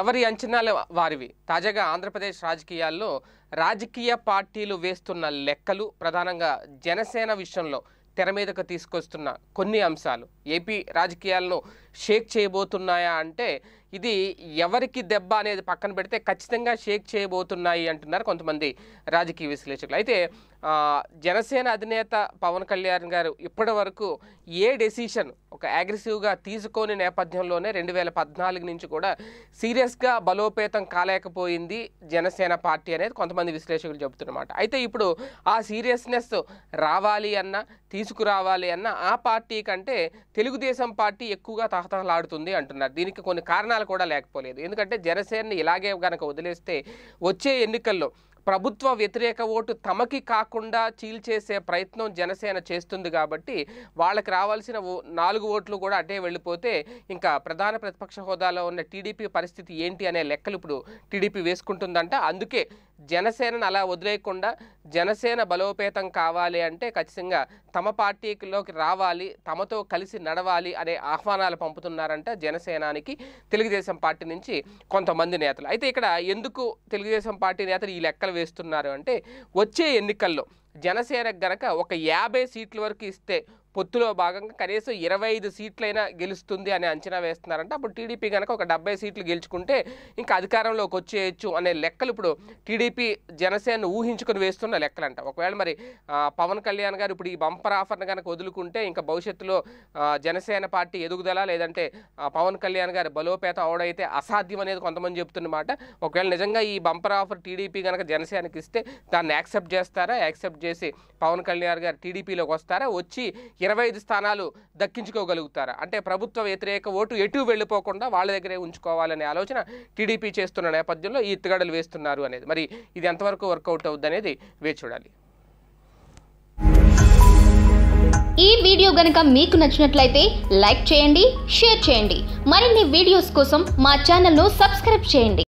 ఎవరి అంచనాలు వారివి తాజాగా ఆంధ్రప్రదేశ్ రాజకీయాల్లో రాజకీయ పార్టీలు వేస్తున్న లెక్కలు ప్రధానంగా జనసేన విషయంలో తెర మీదకు తీసుకొస్తున్న కొన్ని అంశాలు ఏపీ రాజకీయాలను షేక్ చేయబోతున్నాయా అంటే ఇది ఎవరికి దెబ్బ అనేది పక్కన పెడితే ఖచ్చితంగా షేక్ చేయబోతున్నాయి అంటున్నారు కొంతమంది రాజకీయ విశ్లేషకులు అయితే జనసేన అధినేత పవన్ కళ్యాణ్ గారు ఇప్పటి వరకు ఏ డెసిషన్ ఒక అగ్రెసివ్గా తీసుకోని నేపథ్యంలోనే రెండు వేల పద్నాలుగు నుంచి కూడా సీరియస్గా బలోపేతం కాలేకపోయింది జనసేన పార్టీ అనేది కొంతమంది విశ్లేషకులు చెబుతున్నమాట అయితే ఇప్పుడు ఆ సీరియస్నెస్ రావాలి అన్న తీసుకురావాలి అన్న ఆ పార్టీ కంటే తెలుగుదేశం పార్టీ ఎక్కువగా తహతహలాడుతుంది అంటున్నారు దీనికి కొన్ని కారణాలు అవకాశాలు కూడా లేకపోలేదు ఎందుకంటే జనసేనని ఇలాగే కనుక వదిలేస్తే వచ్చే ఎన్నికల్లో ప్రభుత్వ వ్యతిరేక ఓటు తమకి కాకుండా చీల్చేసే ప్రయత్నం జనసేన చేస్తుంది కాబట్టి వాళ్ళకి రావాల్సిన నాలుగు ఓట్లు కూడా అటే వెళ్ళిపోతే ఇంకా ప్రధాన ప్రతిపక్ష హోదాలో ఉన్న టీడీపీ పరిస్థితి ఏంటి అనే లెక్కలు ఇప్పుడు టీడీపీ వేసుకుంటుందంట అందుకే జనసేనను అలా వదిలేయకుండా జనసేన బలోపేతం కావాలి అంటే ఖచ్చితంగా తమ పార్టీలోకి రావాలి తమతో కలిసి నడవాలి అనే ఆహ్వానాలు పంపుతున్నారంట జనసేనానికి తెలుగుదేశం పార్టీ నుంచి కొంతమంది నేతలు అయితే ఇక్కడ ఎందుకు తెలుగుదేశం పార్టీ నేతలు ఈ లెక్కలు వేస్తున్నారు అంటే వచ్చే ఎన్నికల్లో జనసేనకు గనక ఒక యాభై సీట్ల వరకు ఇస్తే పొత్తులో భాగంగా కనీసం ఇరవై ఐదు సీట్లైనా గెలుస్తుంది అని అంచనా వేస్తున్నారంట అప్పుడు టీడీపీ కనుక ఒక డెబ్బై సీట్లు గెలుచుకుంటే ఇంకా అధికారంలోకి వచ్చేయచ్చు అనే లెక్కలు ఇప్పుడు టీడీపీ జనసేన ఊహించుకుని వేస్తున్న లెక్కలంట ఒకవేళ మరి పవన్ కళ్యాణ్ గారు ఇప్పుడు ఈ బంపర్ ఆఫర్ను కనుక వదులుకుంటే ఇంకా భవిష్యత్తులో జనసేన పార్టీ ఎదుగుదల లేదంటే పవన్ కళ్యాణ్ గారు బలోపేత అవడైతే అసాధ్యం అనేది కొంతమంది చెప్తున్నమాట ఒకవేళ నిజంగా ఈ బంపర్ ఆఫర్ టీడీపీ కనుక జనసేనకి ఇస్తే దాన్ని యాక్సెప్ట్ చేస్తారా యాక్సెప్ట్ చేసి పవన్ కళ్యాణ్ గారు టీడీపీలోకి వస్తారా వచ్చి ఇరవై ఐదు స్థానాలు దక్కించుకోగలుగుతారా అంటే ప్రభుత్వ వ్యతిరేక ఓటు ఎటు వెళ్ళిపోకుండా వాళ్ళ దగ్గరే ఉంచుకోవాలనే ఆలోచన టీడీపీ చేస్తున్న నేపథ్యంలో ఈ ఎత్తుగడలు వేస్తున్నారు అనేది మరి ఇది ఎంతవరకు వర్కౌట్ అవుద్ది అనేది వేచి చూడాలి ఈ వీడియో గనక మీకు నచ్చినట్లయితే లైక్ చేయండి షేర్ చేయండి మరిన్ని వీడియోస్ కోసం మా ఛానల్ను సబ్స్క్రైబ్ చేయండి